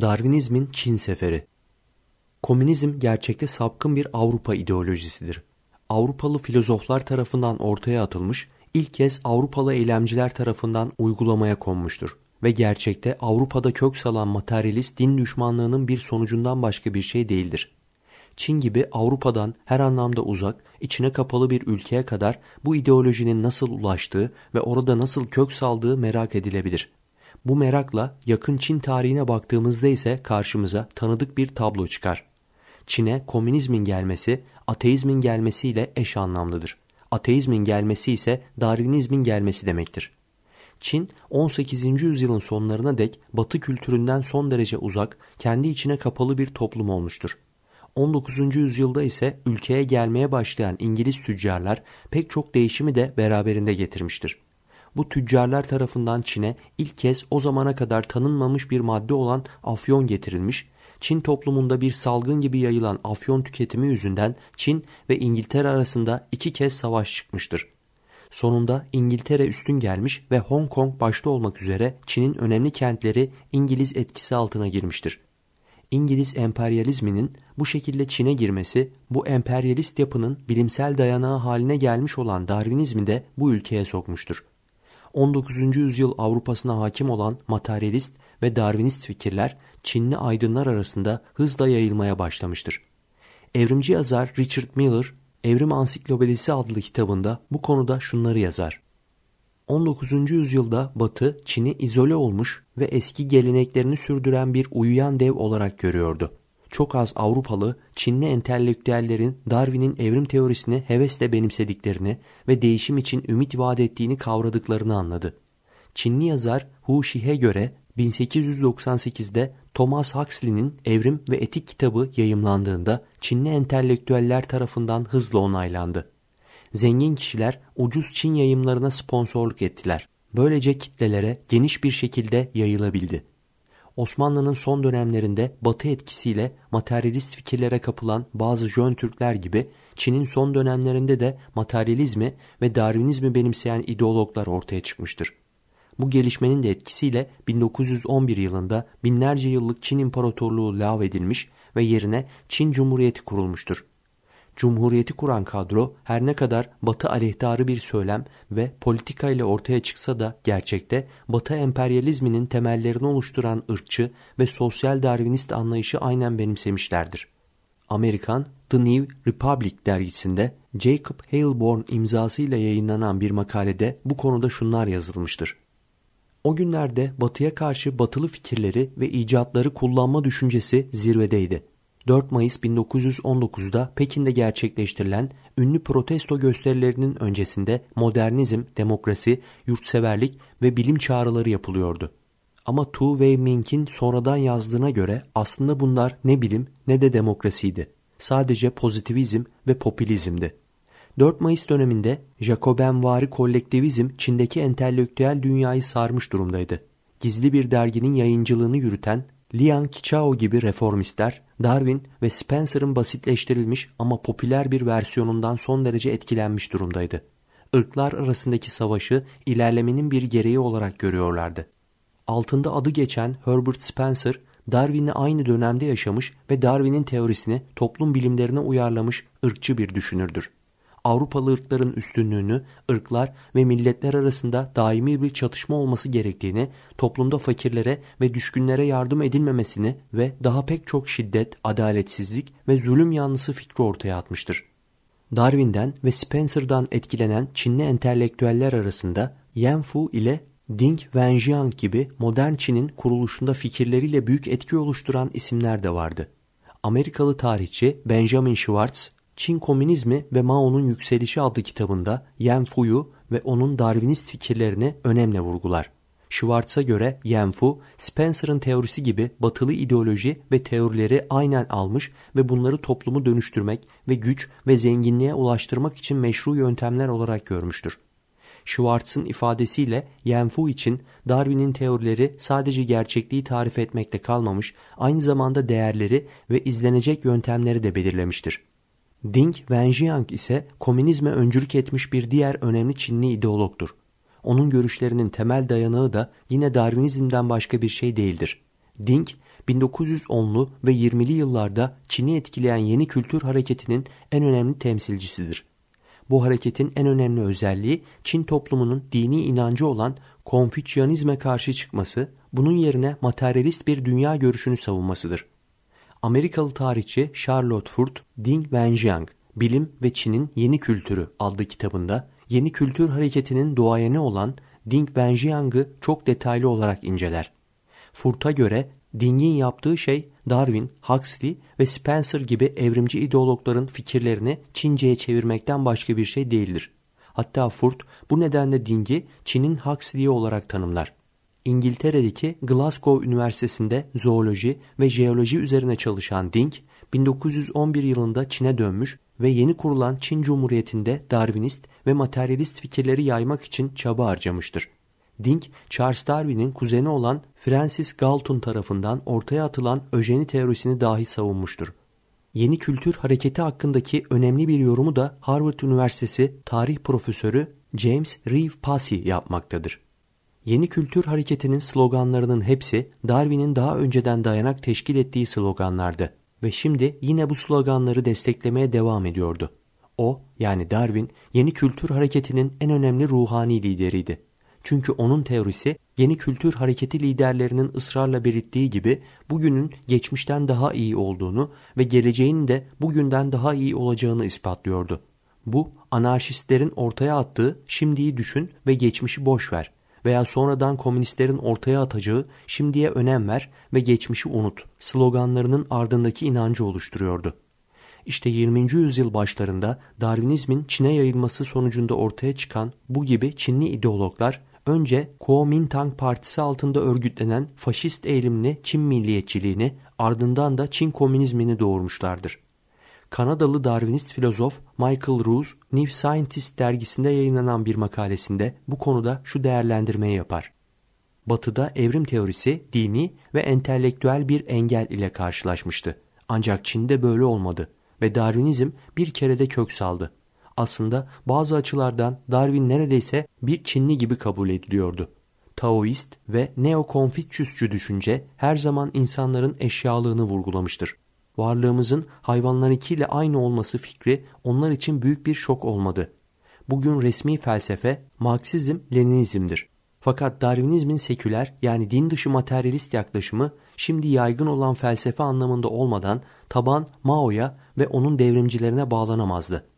Darwinizmin Çin Seferi Komünizm gerçekte sapkın bir Avrupa ideolojisidir. Avrupalı filozoflar tarafından ortaya atılmış, ilk kez Avrupalı eylemciler tarafından uygulamaya konmuştur ve gerçekte Avrupa'da kök salan materyalist din düşmanlığının bir sonucundan başka bir şey değildir. Çin gibi Avrupa'dan her anlamda uzak, içine kapalı bir ülkeye kadar bu ideolojinin nasıl ulaştığı ve orada nasıl kök saldığı merak edilebilir. Bu merakla yakın Çin tarihine baktığımızda ise karşımıza tanıdık bir tablo çıkar. Çin'e komünizmin gelmesi, ateizmin gelmesiyle eş anlamlıdır. Ateizmin gelmesi ise Darwinizmin gelmesi demektir. Çin 18. yüzyılın sonlarına dek Batı kültüründen son derece uzak, kendi içine kapalı bir toplum olmuştur. 19. yüzyılda ise ülkeye gelmeye başlayan İngiliz tüccarlar pek çok değişimi de beraberinde getirmiştir bu tüccarlar tarafından Çin'e ilk kez o zamana kadar tanınmamış bir madde olan afyon getirilmiş, Çin toplumunda bir salgın gibi yayılan afyon tüketimi yüzünden Çin ve İngiltere arasında iki kez savaş çıkmıştır. Sonunda İngiltere üstün gelmiş ve Hong Kong başta olmak üzere Çin'in önemli kentleri İngiliz etkisi altına girmiştir. İngiliz emperyalizminin bu şekilde Çin'e girmesi, bu emperyalist yapının bilimsel dayanağı haline gelmiş olan Darwinizmi de bu ülkeye sokmuştur. 19. yüzyıl Avrupa'sına hakim olan materyalist ve Darwinist fikirler Çinli aydınlar arasında hızla yayılmaya başlamıştır. Evrimci yazar Richard Miller, Evrim Ansiklopedisi adlı kitabında bu konuda şunları yazar. 19. yüzyılda Batı, Çin'i izole olmuş ve eski geleneklerini sürdüren bir uyuyan dev olarak görüyordu çok az Avrupalı Çinli entelektüellerin Darwin'in evrim teorisini hevesle benimsediklerini ve değişim için ümit vaat ettiğini kavradıklarını anladı. Çinli yazar Hu Shihe göre 1898'de Thomas Huxley'nin Evrim ve Etik kitabı yayımlandığında Çinli entelektüeller tarafından hızla onaylandı. Zengin kişiler ucuz Çin yayımlarına sponsorluk ettiler. Böylece kitlelere geniş bir şekilde yayılabildi. Osmanlı'nın son dönemlerinde Batı etkisiyle materyalist fikirlere kapılan bazı Jön Türkler gibi Çin'in son dönemlerinde de materyalizmi ve Darwinizmi benimseyen ideologlar ortaya çıkmıştır. Bu gelişmenin de etkisiyle 1911 yılında binlerce yıllık Çin İmparatorluğu lağvedilmiş ve yerine Çin Cumhuriyeti kurulmuştur. Cumhuriyeti kuran kadro her ne kadar Batı aleyhtarı bir söylem ve politika ile ortaya çıksa da gerçekte Batı emperyalizminin temellerini oluşturan ırkçı ve sosyal darwinist anlayışı aynen benimsemişlerdir. Amerikan The New Republic dergisinde Jacob Haleborn imzasıyla yayınlanan bir makalede bu konuda şunlar yazılmıştır. O günlerde batıya karşı batılı fikirleri ve icatları kullanma düşüncesi zirvedeydi 4 Mayıs 1919'da Pekin'de gerçekleştirilen ünlü protesto gösterilerinin öncesinde modernizm, demokrasi, yurtseverlik ve bilim çağrıları yapılıyordu. Ama Tu Wei-ming'in sonradan yazdığına göre aslında bunlar ne bilim ne de demokrasiydi. Sadece pozitivizm ve popülizmdi. 4 Mayıs döneminde Jacobenvari kolektivizm Çin'deki entelektüel dünyayı sarmış durumdaydı. Gizli bir derginin yayıncılığını yürüten Liang Qichao gibi reformistler, Darwin ve Spencer'ın basitleştirilmiş ama popüler bir versiyonundan son derece etkilenmiş durumdaydı. Irklar arasındaki savaşı ilerlemenin bir gereği olarak görüyorlardı. Altında adı geçen Herbert Spencer, Darwin'le aynı dönemde yaşamış ve Darwin'in teorisini toplum bilimlerine uyarlamış ırkçı bir düşünürdür. Avrupalı ırkların üstünlüğünü, ırklar ve milletler arasında daimi bir çatışma olması gerektiğini, toplumda fakirlere ve düşkünlere yardım edilmemesini ve daha pek çok şiddet, adaletsizlik ve zulüm yanlısı fikri ortaya atmıştır. Darwin'den ve Spencer'dan etkilenen Çinli entelektüeller arasında Yan Fu ile Ding Wenjiang gibi modern Çin'in kuruluşunda fikirleriyle büyük etki oluşturan isimler de vardı. Amerikalı tarihçi Benjamin Schwartz, Çin Komünizmi ve Mao'nun Yükselişi adlı kitabında Yan Fu'yu ve onun Darwinist fikirlerini önemli vurgular. Schwartz'a göre Yan Fu, Spencer'ın teorisi gibi batılı ideoloji ve teorileri aynen almış ve bunları toplumu dönüştürmek ve güç ve zenginliğe ulaştırmak için meşru yöntemler olarak görmüştür. Schwartz'ın ifadesiyle Yan Fu için Darwin'in teorileri sadece gerçekliği tarif etmekte kalmamış, aynı zamanda değerleri ve izlenecek yöntemleri de belirlemiştir. Ding Wenjiang ise komünizme öncülük etmiş bir diğer önemli Çinli ideologdur. Onun görüşlerinin temel dayanağı da yine Darwinizmden başka bir şey değildir. Ding, 1910'lu ve 20'li yıllarda Çin'i etkileyen yeni kültür hareketinin en önemli temsilcisidir. Bu hareketin en önemli özelliği Çin toplumunun dini inancı olan Konfüçyanizme karşı çıkması, bunun yerine materyalist bir dünya görüşünü savunmasıdır. Amerikalı tarihçi Charlotte Ford, Ding Wenjiang, Bilim ve Çin'in Yeni Kültürü adlı kitabında yeni kültür hareketinin doğayeni olan Ding Wenjiang'ı çok detaylı olarak inceler. Furt'a göre Ding'in yaptığı şey Darwin, Huxley ve Spencer gibi evrimci ideologların fikirlerini Çince'ye çevirmekten başka bir şey değildir. Hatta Furt bu nedenle Ding'i Çin'in Huxley'i olarak tanımlar. İngiltere'deki Glasgow Üniversitesi'nde zooloji ve jeoloji üzerine çalışan Ding, 1911 yılında Çin'e dönmüş ve yeni kurulan Çin Cumhuriyeti'nde Darwinist ve materyalist fikirleri yaymak için çaba harcamıştır. Ding, Charles Darwin'in kuzeni olan Francis Galton tarafından ortaya atılan öjeni teorisini dahi savunmuştur. Yeni kültür hareketi hakkındaki önemli bir yorumu da Harvard Üniversitesi tarih profesörü James Reeve Passy yapmaktadır. Yeni kültür hareketinin sloganlarının hepsi Darwin'in daha önceden dayanak teşkil ettiği sloganlardı ve şimdi yine bu sloganları desteklemeye devam ediyordu. O yani Darwin yeni kültür hareketinin en önemli ruhani lideriydi. Çünkü onun teorisi yeni kültür hareketi liderlerinin ısrarla belirttiği gibi bugünün geçmişten daha iyi olduğunu ve geleceğin de bugünden daha iyi olacağını ispatlıyordu. Bu anarşistlerin ortaya attığı şimdiyi düşün ve geçmişi boş ver veya sonradan komünistlerin ortaya atacağı şimdiye önem ver ve geçmişi unut sloganlarının ardındaki inancı oluşturuyordu. İşte 20. yüzyıl başlarında Darwinizmin Çin'e yayılması sonucunda ortaya çıkan bu gibi Çinli ideologlar önce Kuomintang Partisi altında örgütlenen faşist eğilimli Çin milliyetçiliğini ardından da Çin komünizmini doğurmuşlardır. Kanadalı Darwinist filozof Michael Ruse, New Scientist dergisinde yayınlanan bir makalesinde bu konuda şu değerlendirmeyi yapar. Batı'da evrim teorisi dini ve entelektüel bir engel ile karşılaşmıştı. Ancak Çin'de böyle olmadı ve Darwinizm bir kerede kök saldı. Aslında bazı açılardan Darwin neredeyse bir Çinli gibi kabul ediliyordu. Taoist ve Neo-Konfüçyüsçü düşünce her zaman insanların eşyalığını vurgulamıştır. Varlığımızın hayvanlarınkiyle aynı olması fikri onlar için büyük bir şok olmadı. Bugün resmi felsefe Marksizm, Leninizmdir. Fakat Darwinizmin seküler yani din dışı materyalist yaklaşımı şimdi yaygın olan felsefe anlamında olmadan taban Mao'ya ve onun devrimcilerine bağlanamazdı.